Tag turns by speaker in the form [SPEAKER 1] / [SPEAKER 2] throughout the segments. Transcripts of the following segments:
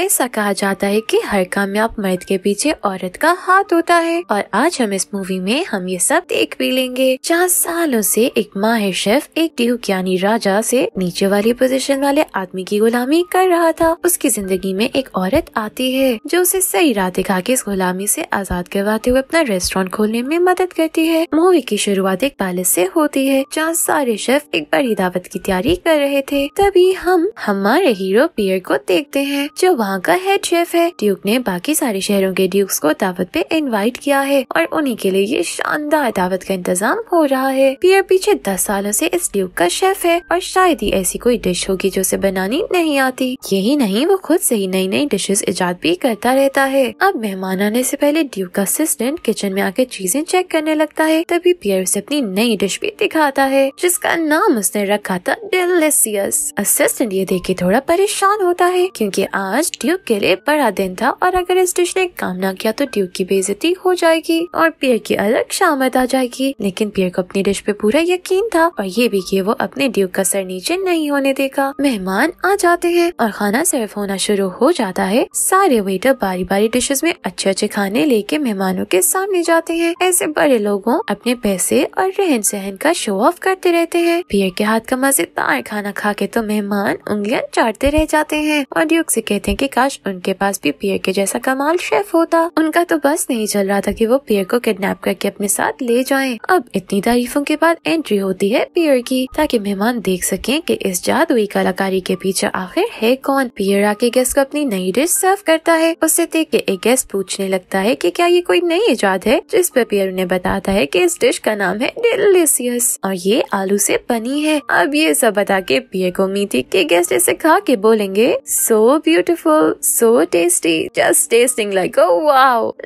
[SPEAKER 1] ऐसा कहा जाता है कि हर कामयाब मर्द के पीछे औरत का हाथ होता है और आज हम इस मूवी में हम ये सब देख भी लेंगे जहाँ सालों से एक माहिर शेफ एक ड्यूक यानी राजा से नीचे वाली पोजीशन वाले आदमी की गुलामी कर रहा था उसकी जिंदगी में एक औरत आती है जो उसे सही राह दिखा के इस गुलामी से आजाद करवाते हुए अपना रेस्टोरेंट खोलने में मदद करती है मूवी की शुरुआत एक पैलेस से होती है जहाँ सारे शेफ एक बड़ी दावत की तैयारी कर रहे थे तभी हम हमारे हीरो पियर को देखते हैं जो वहाँ का हेड शेफ है ड्यूक ने बाकी सारे शहरों के ड्यूक्स को दावत पे इनवाइट किया है और उन्हीं के लिए ये शानदार दावत का इंतजाम हो रहा है पियर पीछे दस सालों से इस ड्यूक का शेफ है और शायद ही ऐसी कोई डिश होगी जो उसे बनानी नहीं आती यही नहीं वो खुद से ही नई नई डिशेज ईजाद भी करता रहता है अब मेहमान आने ऐसी पहले ड्यूक का असिस्टेंट किचन में आके चीजें चेक करने लगता है तभी पियर उसे अपनी नई डिश भी दिखाता है जिसका नाम उसने रखा था डिलिसियस असिस्टेंट ये देख के थोड़ा परेशान होता है क्योंकि आज ड्यूक के लिए बड़ा दिन था और अगर इस डिश ने काम ना किया तो ड्यूक की बेजती हो जाएगी और पियर की अलग शामत आ जाएगी लेकिन पियर को अपनी डिश पे पूरा यकीन था और ये भी की वो अपने ड्यूक का सर नीचे नहीं होने देगा मेहमान आ जाते हैं और खाना सर्व होना शुरू हो जाता है सारे वेटर बारी बारी डिशेज में अच्छे अच्छे खाने लेके मेहमानों के सामने जाते हैं ऐसे बड़े लोगों अपने पैसे और रहन सहन का शो ऑफ करते रहते हैं पियर के हाथ का मजेदार खाना खा के तो मेहमान उंगलियां चाटते रह जाते हैं और ड्यूक से कहते हैं कि कि काश उनके पास भी पियर के जैसा कमाल शेफ होता उनका तो बस नहीं चल रहा था कि वो पियर को किडनैप करके अपने साथ ले जाएं। अब इतनी तारीफों के बाद एंट्री होती है पियर की ताकि मेहमान देख सकें कि इस जादुई कलाकारी के पीछे आखिर है कौन पियर आके गेस्ट को अपनी नई डिश सर्व करता है उससे देख के एक गेस्ट पूछने लगता है की क्या ये कोई नई ईजाद है जिस पर पियर उन्हें बताता है की इस डिश का नाम है डिलिशियस और ये आलू से बनी है अब ये सब बता के पियर को उम्मीद थी की गेस्ट इसे खा के बोलेंगे so beautiful so tasty just tasting like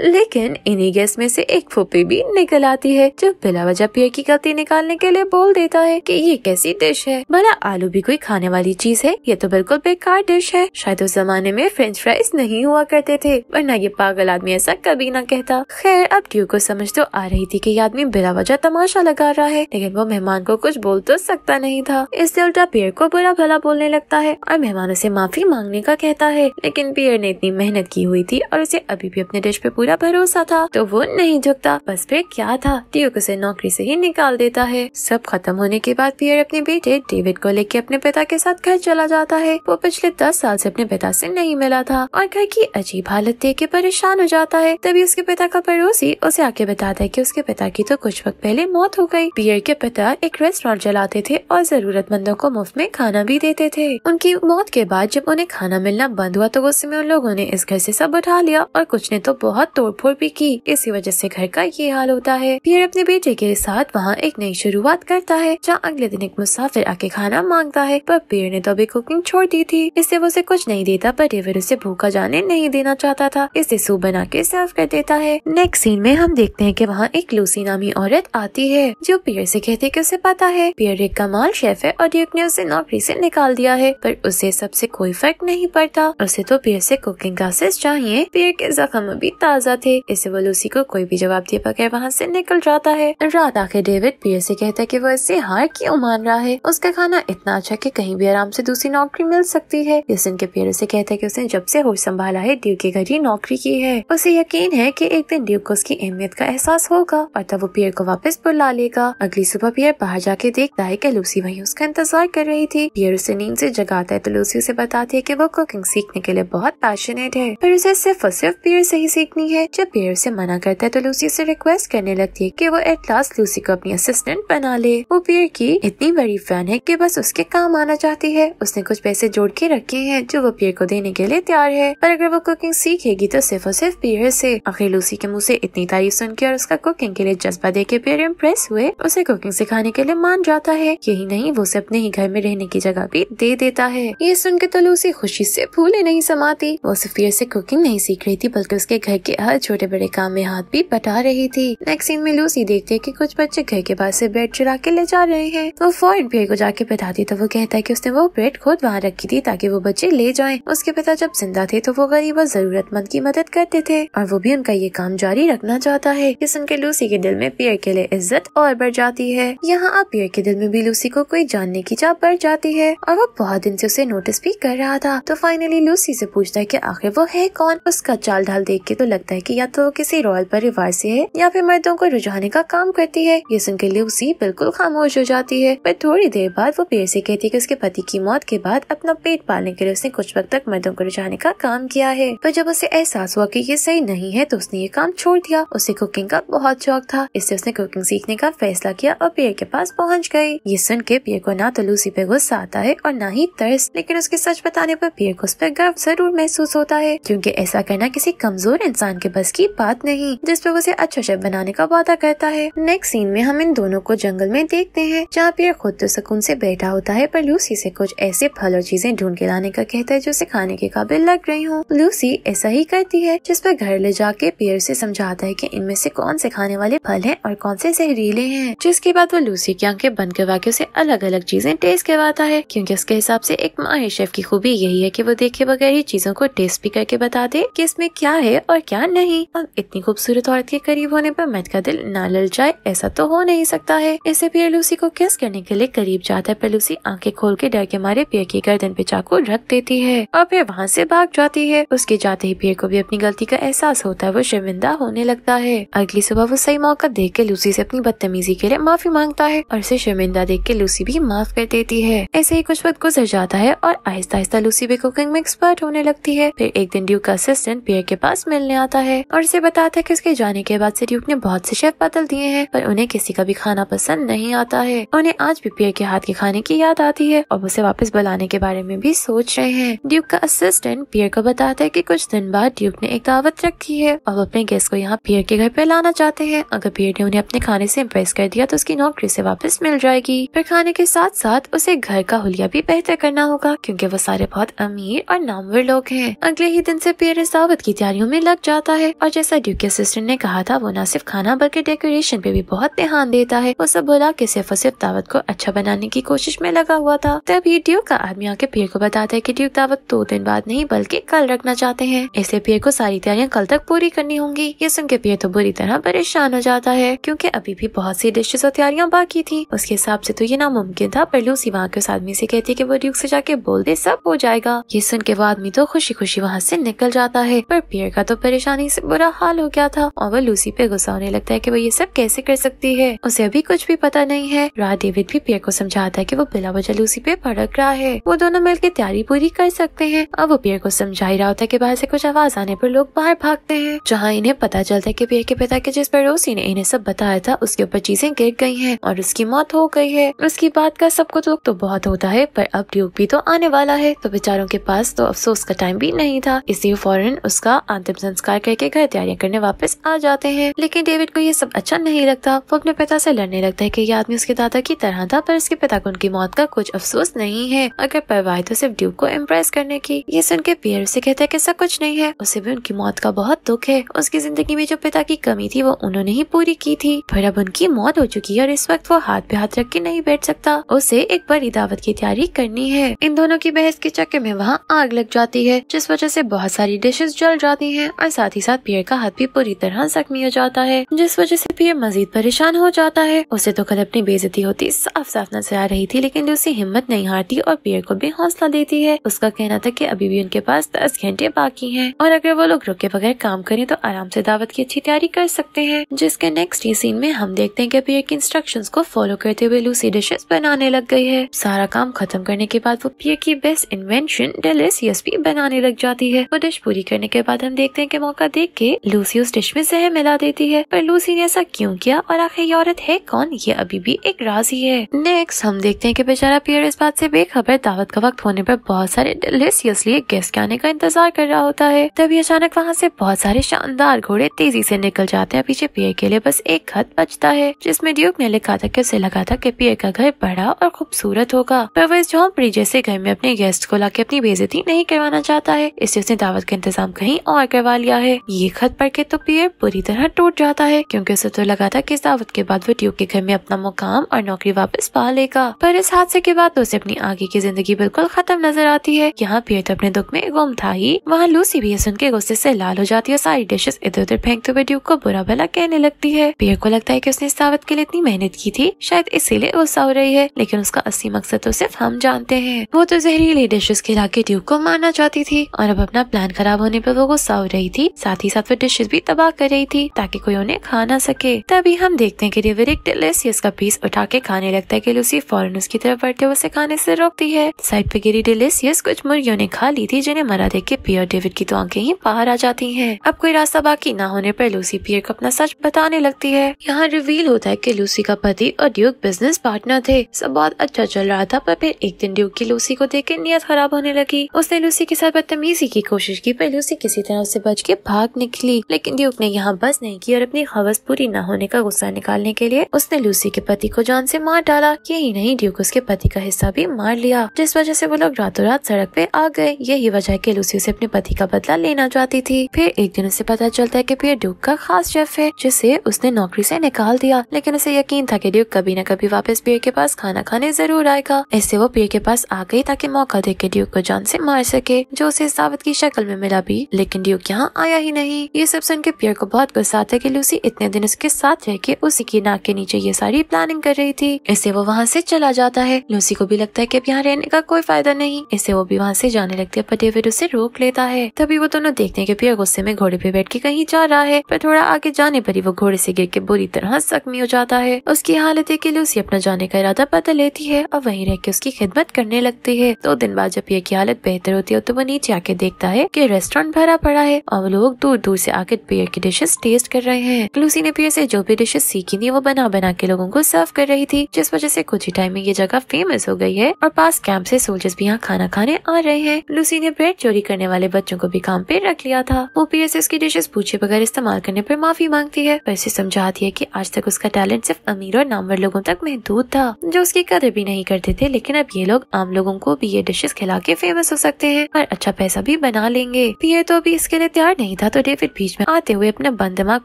[SPEAKER 1] लेकिन इन्हीं गैस में से एक फूफी भी निकल आती है जो बिला वजह पियर की गलती निकालने के लिए बोल देता है कि ये कैसी डिश है भला आलू भी कोई खाने वाली चीज है ये तो बिल्कुल बेकार डिश है शायद उस जमाने में फ्रेंच फ्राइज नहीं हुआ करते थे वरना ये पागल आदमी ऐसा कभी ना कहता खैर अब क्यूँ को समझ तो आ रही थी की ये आदमी बिला वजह तमाशा लगा रहा है लेकिन वो मेहमान को कुछ बोल तो सकता नहीं था इससे उल्टा पेड़ को बुरा भला बोलने लगता है और मेहमानों से माफी मांगने का कहता है लेकिन पियर ने इतनी मेहनत की हुई थी और उसे अभी भी अपने डिश पे पूरा भरोसा था तो वो नहीं झुकता बस फिर क्या था ड्यूक उसे नौकरी से ही निकाल देता है सब खत्म होने के बाद पियर अपने बेटे डेविड को लेके अपने पिता के साथ घर चला जाता है वो पिछले दस साल ऐसी अपने पिता ऐसी नहीं मिला था और घर की अजीब हालत देख के परेशान हो जाता है तभी उसके पिता का पड़ोसी उसे आके बताता है की उसके पिता की तो कुछ वक्त पहले मौत हो गयी पियर के पिता एक रेस्टोरेंट चलाते थे और जरूरतमंदों को मुफ्त में खाना भी देते थे उनकी मौत के बाद जब उन्हें खाना मिलना बंद हुआ तो गुस्से में उन लोगों ने इस घर से सब उठा लिया और कुछ ने तो बहुत तोड़फोड़ भी की इसी वजह से घर का ये हाल होता है पियर अपने बेटे के साथ वहाँ एक नई शुरुआत करता है जहाँ अगले दिन एक मुसाफिर आके खाना मांगता है पर पियर ने तो अभी कुकिंग छोड़ दी थी इससे वो उसे कुछ नहीं देता पर डेविड उसे भूखा जाने नहीं देना चाहता था इसे सूप बना के सर्व कर देता है नेक्स्ट सीन में हम देखते हैं की वहाँ एक लूसी नामी औरत आती है जो पियर से कहती है की उसे पता है पियर एक कमाल शेफ है और ड्यूक ने उसे नौकरी से निकाल दिया है पर उसे सबसे कोई फर्क नहीं पड़ता उसे उसे तो पियर से कुकिंग क्लासेस चाहिए पियर के जख्म अभी ताजा थे इससे वो लूसी को कोई भी जवाब दिए बगैर वहाँ से निकल जाता है रात आके डेविड पियर से कहता है कि वो इससे हार क्यों मान रहा है उसका खाना इतना अच्छा कि कहीं भी आराम से दूसरी नौकरी मिल सकती है यूसिन के पियर से कहता है कि उसने जब से होश संभाला है ड्यूब के घर ही नौकरी की है उसे यकीन है कि एक दिन ड्यूब को उसकी अहमियत का एहसास होगा और तब वो पियर को वापस बुला लेगा अगली सुबह पियर बाहर जाके देखता है की लूसी वही उसका इंतजार कर रही थी पियर उसे नींद से जगाता है तो लूसी उसे बताती है की वो कुकिंग सीखने सीखने के लिए बहुत पैशनेट है पर उसे सिर्फ और सिर्फ पियर से ही सीखनी है जब पियर से मना करता है तो लूसी उसे रिक्वेस्ट करने लगती है कि वो एट लास्ट लूसी को अपनी असिस्टेंट बना ले वो पियर की इतनी बड़ी फैन है की बस उसके काम आना चाहती है उसने कुछ पैसे जोड़ के रखे है जो वो पियर को देने के लिए तैयार है पर अगर वो कुकिंग सीखेगी तो सिर्फ और सिर्फ पियर से आखिर लूसी के मुँह से इतनी तारीफ सुन के और उसका कुकिंग के लिए जज्बा दे के पियर इम्प्रेस हुए उसे कुकिंग सिखाने के लिए मान जाता है यही नहीं वो उसे अपने ही घर में रहने की जगह भी दे देता है ये सुन के तो लूसी खुशी से फूले नहीं समाती वो सफियर से कुकिंग नहीं सीख रही थी बल्कि उसके घर के हर छोटे बड़े काम में हाथ भी बटा रही थी नेक्स्ट सीन में लूसी देखती है की कुछ बच्चे घर के पास ऐसी ब्रेड चुरा के ले जा रहे हैं वो फौरन पियर को जाके बताती तो वो कहता है की उसने वो ब्रेड खुद वहाँ रखी थी ताकि वो बच्चे ले जाए उसके पिता जब जिंदा थे तो वो गरीब और जरूरतमंद की मदद करते थे और वो भी उनका ये काम जारी रखना चाहता है ये सुनकर लूसी के दिल में पियर के लिए इज्जत और बढ़ जाती है यहाँ अब पियर के दिल में भी लूसी को कोई जानने की चाप बढ़ जाती है और वो बहुत दिन से उसे नोटिस भी कर रहा था तो फाइनली लूसी उसी से पूछता है कि आखिर वो है कौन उसका चाल ढाल देख के तो लगता है कि या तो किसी रॉयल परिवार से है या फिर मर्दों को रुझाने का काम करती है ये सुन के लिए उसी बिल्कुल खामोश हो जाती है पर थोड़ी देर बाद वो पेड़ से कहती है की उसके पति की मौत के बाद अपना पेट पालने के लिए उसने कुछ वक्त तक मर्दों को रुझाने का काम किया है पर जब उसे एहसास हुआ की ये सही नहीं है तो उसने ये काम छोड़ दिया उसे कुकिंग का बहुत शौक था इससे उसने कुकिंग सीखने का फैसला किया और पेड़ के पास पहुँच गयी ये सुन के पेड़ को ना तो लूसी पे गुस्सा आता है और ना ही तरस लेकिन उसके सच बताने पर पेड़ को उस पर तरफ जरूर महसूस होता है क्योंकि ऐसा करना किसी कमजोर इंसान के बस की बात नहीं जिस पर उसे अच्छा शेफ बनाने का वादा करता है नेक्स्ट सीन में हम इन दोनों को जंगल में देखते हैं जहाँ पियर खुद तो सुकून से बैठा होता है पर लूसी से कुछ ऐसे फल और चीजें ढूंढ के लाने का कहता है जो उसे खाने के काबिल लग रही हूँ लूसी ऐसा ही करती है जिस पर घर ले जाके पियर से समझाता है की इनमें से कौन से खाने वाले फल है और कौन से जहरीले है जिसके बाद वो लूसी की आंखें बंद करवा के उसे अलग अलग चीजें टेस्ट करवाता है क्यूँकी उसके हिसाब ऐसी एक माहिर शेफ की खूबी यही है की वो देखे बगैर वगैरह चीजों को टेस्ट भी करके बता दे कि इसमें क्या है और क्या नहीं अब इतनी खूबसूरत औरत के करीब होने पर मैथ का दिल ना लल जाए ऐसा तो हो नहीं सकता है इसे पियर लूसी को किस करने के लिए करीब जाता है पर लूसी आंखें खोल के डर के मारे पियर की गर्दन पे चाकू रख देती है और फिर वहाँ से भाग जाती है उसके जाते ही पियर को भी अपनी गलती का एहसास होता है वो शर्मिंदा होने लगता है अगली सुबह वो सही मौका देख के लूसी से अपनी बदतमीजी के लिए माफी मांगता है और इसे शर्मिंदा देख के लूसी भी माफ कर देती है ऐसे ही कुछ वक्त गुजर जाता है और आहिस्ता आहिस्ता लूसी भी कुकिंग मिक्स आरोप हर्ट होने लगती है फिर एक दिन ड्यूक का असिस्टेंट पियर के पास मिलने आता है और उसे बताता है कि उसके जाने के बाद से ड्यूक ने बहुत से शेफ बदल दिए हैं पर उन्हें किसी का भी खाना पसंद नहीं आता है उन्हें आज भी पियर के हाथ के खाने की याद आती है और उसे वापस बुलाने के बारे में भी सोच रहे हैं ड्यूक का असिस्टेंट पियर को बताता है की कुछ दिन बाद ड्यूक ने एक दावत रखी है और अपने गेस्ट को यहाँ पियर के घर पे लाना चाहते हैं अगर पियर ने उन्हें अपने खाने से इम्प्रेस कर दिया तो उसकी नौकरी से वापस मिल जाएगी फिर खाने के साथ साथ उसे घर का हुलिया भी बेहतर करना होगा क्योंकि वो सारे बहुत अमीर और नाम नामवर लोग हैं अगले ही दिन से पियर इस दावत की तैयारियों में लग जाता है और जैसा ड्यूक असिस्टेंट ने कहा था वो न सिर्फ खाना बल्कि डेकोरेशन पे भी बहुत ध्यान देता है वो सब बोला की सिर्फ और सिर्फ दावत को अच्छा बनाने की कोशिश में लगा हुआ था तभी ड्यूक का आदमी आके पियर को बताता है की ड्यूक दावत दो दिन बाद नहीं बल्कि कल रखना चाहते है इसलिए पियर को सारी तैयारियाँ कल तक पूरी करनी होंगी ये सुन के पियर तो बुरी तरह परेशान हो जाता है क्यूँकी अभी भी बहुत सी डिशेज और तैयारियाँ बाकी थी उसके हिसाब से तो ये नामुमकिन था पर लूसी वहाँ के उस आदमी से कहती है की वो ड्यूक से जाके बोल दे सब हो जाएगा ये सुन के वो आदमी तो खुशी खुशी वहाँ से निकल जाता है पर पियर का तो परेशानी से बुरा हाल हो गया था और वह लूसी पे गुस्सा होने लगता है कि वो ये सब कैसे कर सकती है उसे अभी कुछ भी पता नहीं है राह डेविड भी पियर को समझाता है कि वो बिला वजह लूसी पे भड़क रहा है वो दोनों मिलकर तैयारी पूरी कर सकते हैं और वो पियर को समझा ही रहा होता है की बाहर से कुछ आवाज आने पर लोग बाहर भागते हैं जहाँ इन्हें पता चलता है की पियर के पिता के जिस पड़ोसी ने इन्हें सब बताया था उसके ऊपर चीजें गिर गई है और उसकी मौत हो गई है उसकी बात का सबको तो बहुत होता है पर अब ड्यूक भी तो आने वाला है तो बेचारों के पास तो सो उसका टाइम भी नहीं था इसलिए फौरन उसका अंतिम संस्कार करके घर तैयारियां करने वापस आ जाते हैं लेकिन डेविड को ये सब अच्छा नहीं लगता वो अपने पिता से लड़ने लगता है कि ये आदमी उसके दादा की तरह था पर उसके पिता को उनकी मौत का कुछ अफसोस नहीं है अगर परवाह तो सिर्फ ड्यूब को इम्प्रेस करने की ये सुन के पियर उसे कहता है की ऐसा कुछ नहीं है उसे भी उनकी मौत का बहुत दुख है उसकी जिंदगी में जो पिता की कमी थी वो उन्होंने ही पूरी की थी पर अब उनकी मौत हो चुकी है और इस वक्त वो हाथ पे हाथ रख के नहीं बैठ सकता उसे एक बड़ी दावत की तैयारी करनी है इन दोनों की बहस के चक्कर में वहाँ आग लग जाती है जिस वजह से बहुत सारी डिशेस जल जाती हैं और साथ ही साथ पियर का हाथ भी पूरी तरह जख्मी हो जाता है जिस वजह से पियर मजीद परेशान हो जाता है उसे तो कल अपनी बेजती होती साफ साफ नजर आ रही थी लेकिन लूसी हिम्मत नहीं हारती और पियर को भी हौसला देती है उसका कहना था की अभी भी उनके पास दस घंटे बाकी है और अगर वो लोग रुके बगैर काम करें तो आराम से दावत की अच्छी तैयारी कर सकते हैं जिसके नेक्स्ट सीन में हम देखते हैं कि पियर की इंस्ट्रक्शंस को फॉलो करते हुए लूसी डिशेस बनाने लग गई है सारा काम खत्म करने के बाद वो पियर की बेस्ट इन्वेंशन डेलिस रेसिपी बनाने लग जाती है वो डिश पूरी करने के बाद हम देखते हैं कि मौका देख के लूसी उस डिश में जहर मिला देती है पर लूसी ने ऐसा क्यों किया और आखिर ये औरत है कौन ये अभी भी एक राज ही है नेक्स्ट हम देखते हैं कि बेचारा पियर इस बात से बेखबर दावत का वक्त होने पर बहुत सारे डिलीशियसली गेस्ट के आने का इंतजार कर रहा होता है तभी अचानक वहाँ से बहुत सारे शानदार घोड़े तेजी से निकल जाते हैं पीछे पियर के लिए बस एक खत बचता है जिसमे ड्यूक ने लिखा था की उसे लगा था की पियर का घर बड़ा और खूबसूरत होगा पर वह इस झोंपड़ी जैसे घर में अपने गेस्ट को लाके अपनी बेजती नहीं नहीं करवाना चाहता है इसलिए उसने दावत का इंतजाम कहीं और करवा लिया है ये खत पढ़ के तो पियर पूरी तरह टूट जाता है क्योंकि उसे तो लगा था कि इस दावत के बाद वो ट्यूब के घर में अपना मुकाम और नौकरी वापस पा लेगा पर इस हादसे के बाद उसे अपनी आगे की जिंदगी बिल्कुल खत्म नजर आती है यहाँ पियर तो अपने दुख में गुम था ही वहाँ लूसी भी सुन के गुस्से ऐसी लाल हो जाती है सारी डिशेज इधर उधर फेंकते हुए ड्यूक को बुरा भला कहने लगती है पियर को लगता है की उसने इस दावत के लिए इतनी मेहनत की थी शायद इसीलिए गुस्सा हो रही है लेकिन उसका असली मकसद तो सिर्फ हम जानते हैं वो तो जहरीली डिशेज खिला के ड्यूक को मारना चाहती थी और अब अपना प्लान खराब होने पर वो गुस्सा हो रही थी साथ ही साथ वो डिशेज भी तबाह कर रही थी ताकि कोई उन्हें खा ना सके तभी हम देखते हैं कि रिवर एक डिलेसियस का पीस उठा के खाने लगता है कि लूसी फॉरन उसकी तरफ बढ़ते हुए उसे खाने से रोकती है साइड पे गिरी डिलेसियस कुछ मुर्गियों ने खा ली थी जिन्हें मरा देख के पियर डेविड की तो आंखें ही बाहर आ जाती है अब कोई रास्ता बाकी न होने पर लूसी पियर को अपना सच बताने लगती है यहाँ रिवील होता है की लूसी का पति और ड्यूक बिजनेस पार्टनर थे सब बहुत अच्छा चल रहा था पर फिर एक दिन ड्यूक की लूसी को देख के नियत खराब होने लगी उसने लूसी के साथ बदतमीजी की कोशिश की पर लूसी किसी तरह उससे बच के भाग निकली लेकिन ड्यूक ने यहाँ बस नहीं की और अपनी खबस पूरी न होने का गुस्सा निकालने के लिए उसने लूसी के पति को जान से मार डाला यही नहीं ड्यूक उसके पति का हिस्सा भी मार लिया जिस वजह से वो लोग रातों रात सड़क पे आ गए यही वजह की लूसी उसे अपने पति का बदला लेना चाहती थी फिर एक दिन उसे पता चलता है की पियर ड्यूक का खास जफ है जिसे उसने नौकरी से निकाल दिया लेकिन उसे यकीन था की ड्यूक कभी न कभी वापस पियर के पास खाना खाने जरूर आएगा इससे वो पियर के पास आ गई ताकि मौका दे के ड्यूक को जान से मार सके जो उसे सावत की शक्ल में मिला भी लेकिन ड्यूक यहाँ आया ही नहीं ये सब सुन के पियर को बहुत गुस्सा आता कि लूसी इतने दिन उसके साथ रह के उसी की नाक के नीचे ये सारी प्लानिंग कर रही थी इससे वो वहाँ ऐसी चला जाता है लूसी को भी लगता है की अब यहाँ रहने का कोई फायदा नहीं इससे वो भी वहाँ ऐसी जाने लगती है पर डेविड उसे रोक लेता है तभी वो दोनों देखते हैं की पियर गुस्से में घोड़े पे बैठ के कहीं जा रहा है पर थोड़ा आगे जाने पर ही वो घोड़े से गिर के बुरी तरह जख्मी हो जाता है उसकी हालत है की लूसी अपना जाने का इरादा पता लेती है और वहीं रह के उसकी खिदमत करने लगती है दो दिन बाद जब पियर की हालत बेहतर होती है तो वो नीचे आके देखता है कि रेस्टोरेंट भरा पड़ा है और लोग दूर दूर से आके पियर की डिशेस टेस्ट कर रहे हैं लूसी ने पियर से जो भी डिशेस सीखी थी वो बना बना के लोगों को सर्व कर रही थी जिस वजह से कुछ ही टाइम में ये जगह फेमस हो गई है और पास कैंप से सोल्जर्स भी यहाँ खाना खाने आ रहे हैं लूसी ने ब्रेड चोरी करने वाले बच्चों को भी काम पे रख लिया था वो पियर से उसकी डिशेस पूछे बगैर इस्तेमाल करने पर माफी मांगती है पर समझाती है की आज तक उसका टैलेंट सिर्फ अमीर और नामवर लोगों तक महदूद था जो उसकी कदर भी नहीं करते थे लेकिन अब ये लोग आम लोगों को भी ये डिशेस खिला के फेमस हो सकते हैं हैं और अच्छा पैसा भी बना लेंगे पियर तो अभी इसके लिए तैयार नहीं था तो डेविड बीच में आते हुए अपने बंद दिमाग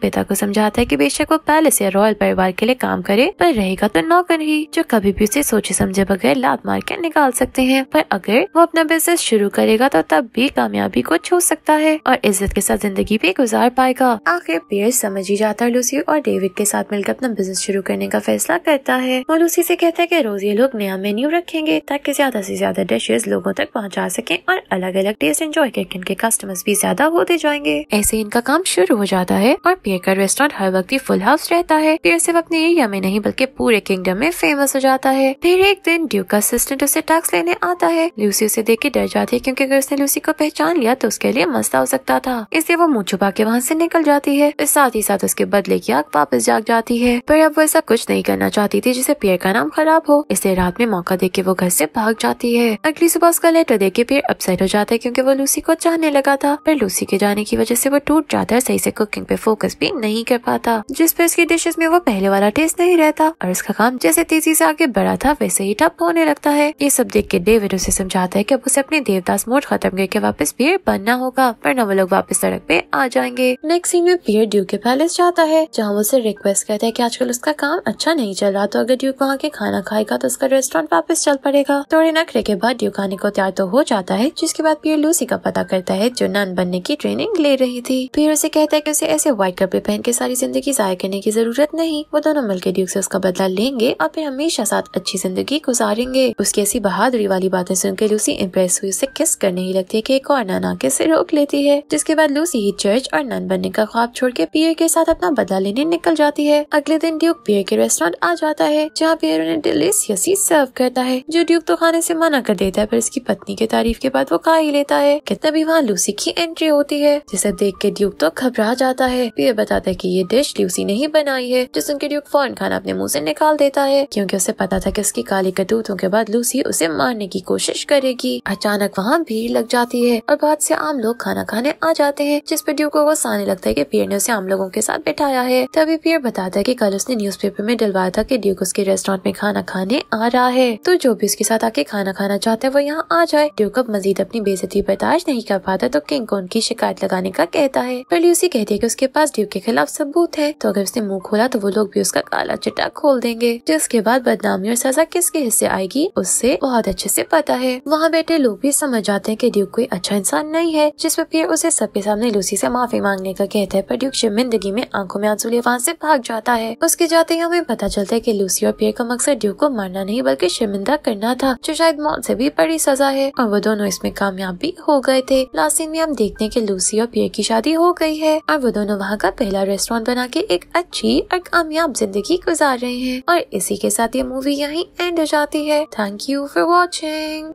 [SPEAKER 1] पिता को समझाता है की बेशक वो पैलेस या रॉयल परिवार के लिए काम करे पर रहेगा तो नौकर ही जो कभी भी उसे सोचे समझे बगैर लात मार के निकाल सकते हैं पर अगर वो अपना बिजनेस शुरू करेगा तो तब भी कामयाबी को छू सकता है और इज्जत के साथ जिंदगी भी गुजार पाएगा आखिर पियर समझ ही जाता है लूसी और डेविड के साथ मिलकर अपना बिजनेस शुरू करने का फैसला करता है और लूसी से कहता है की रोज ये लोग नया मेन्यू रखेंगे ताकि ज्यादा से ज्यादा डिशेज लोगों तक पहुँचा सके और अलग अलग टेस्ट एंजॉय करके इनके कस्टमर्स भी ज्यादा होते जाएंगे ऐसे इनका काम शुरू हो जाता है और पियर का रेस्टोरेंट हर वक्त ही फुल हाउस रहता है पियर सिर्फ अपने एरिया में नहीं बल्कि पूरे किंगडम में फेमस हो जाता है फिर एक दिन ड्यूक का असिस्टेंट उसे टैक्स लेने आता है लूसी उसे देख के डर जाती है क्यूँकी अगर उसने लूसी को पहचान लिया तो उसके लिए मस्ता हो सकता था इसलिए वो मुँह छुपा के वहाँ से निकल जाती है साथ ही साथ उसके बदले की आग वापस जाग जाती है पर अब वो ऐसा कुछ नहीं करना चाहती थी जिसे पियर का नाम खराब हो इसलिए रात में मौका दे के वो घर से भाग जाती है अगली सुबह उसका लेटर देख के पियर अपसेट हो जाता है क्योंकि वो लूसी को चाहने लगा था पर लूसी के जाने की वजह से वो टूट जाता है सही से कुकिंग पे फोकस भी नहीं कर पाता जिस पे उसकी डिशेस में वो पहले वाला टेस्ट नहीं रहता और उसका काम जैसे तेजी से आगे बढ़ा था वैसे ही ठप होने लगता है ये सब देख के डेविड उसे समझाता है की अब उसे अपने देवदास मोड खत्म करके वापस पेड़ बनना होगा वरना वो लोग वापस सड़क पे आ जाएंगे नेक्स्ट सीन में पेड़ ड्यू के पैलेस जाता है जहाँ उसे रिक्वेस्ट करता है की आजकल उसका काम अच्छा नहीं चल रहा तो अगर ड्यूक वहाँ के खाना खाएगा तो उसका रेस्टोरेंट वापस चल पड़ेगा थोड़े नखरे के बाद ड्यू खाने को तैयार तो हो जाता है है जिसके बाद पियर लूसी का पता करता है जो नन बनने की ट्रेनिंग ले रही थी पियर उसे कहता है कि उसे ऐसे व्हाइट कपड़े पहन के सारी जिंदगी जाये करने की जरूरत नहीं वो दोनों मिलकर ड्यूक से उसका बदला लेंगे और फिर हमेशा साथ अच्छी जिंदगी गुजारेंगे उसकी ऐसी बहादुरी वाली बातें सुनकर लूसी इम्प्रेस हुई उसे किस करने ही लगती है की एक और नन आके ऐसी रोक लेती है जिसके बाद लूसी ही चर्च और नन बनने का ख्वाब छोड़ के पियर के साथ अपना बदला लेने निकल जाती है अगले दिन ड्यूक पियर के रेस्टोरेंट आ जाता है जहाँ पियर उन्हें डिलीशियस सर्व करता है जो ड्यूक तो खाने ऐसी मना कर देता है पर इसकी पत्नी की तारीफ के बाद वो खा ही लेता है कि तभी वहाँ लूसी की एंट्री होती है जिसे देख के ड्यूक तो घबरा जाता है पियर बताता है की ये डिश लूसी ने ही बनाई है जिस उनके ड्यूक फौरन खाना अपने मुँह से निकाल देता है क्यूँकी उसे पता था की उसकी काली कटूतों के बाद लूसी उसे मारने की कोशिश करेगी अचानक वहाँ भीड़ लग जाती है और बाद से आम लोग खाना खाने आ जाते हैं जिस पर ड्यूक को सहने लगता है की पियर ने उसे आम लोगों के साथ बैठाया है तभी पियर बताता है की कल उसने न्यूज़पेपर में डलवाया था की ड्यूक उसके रेस्टोरेंट में खाना खाने आ रहा है तो जो भी उसके साथ आके खाना खाना चाहता है वो यहाँ आ जाए ड्यूक अब मजीद अपनी बेजती बर्दाश्त नहीं कर पाता तो किंग को उनकी शिकायत लगाने का कहता है पर लूसी कहती है की उसके पास ड्यूक के खिलाफ सबूत है तो अगर उसने मुँह खोला तो वो लोग भी उसका काला चिट्टा खोल देंगे जिसके बाद बदनामी और सजा किसके हिस्से आएगी उससे बहुत अच्छे ऐसी पता है वहाँ बैठे लोग भी समझ जाते हैं की ड्यूक कोई अच्छा इंसान नहीं है जिसमे फिर उसे सबके सामने लूसी ऐसी माफी मांगने का कहता है पर ड्यूक शर्मिंदगी में आंखों में आंसू लेवान वहाँ भाग जाता है उसके जाते ही हमें पता चलता है की लूसी और पियर का मकसद ड्यूक को मारना नहीं बल्कि शर्मिंदा करना था जो शायद मौत से भी बड़ी सजा है और वो दोनों जिसमें कामयाब भी हो गए थे लास्ट सीन में हम देखते के लूसी और पियर की शादी हो गई है और वो दोनों वहाँ का पहला रेस्टोरेंट बना के एक अच्छी और कामयाब जिंदगी गुजार रहे हैं और इसी के साथ ये मूवी यही एंड हो जाती है थैंक यू फॉर वॉचिंग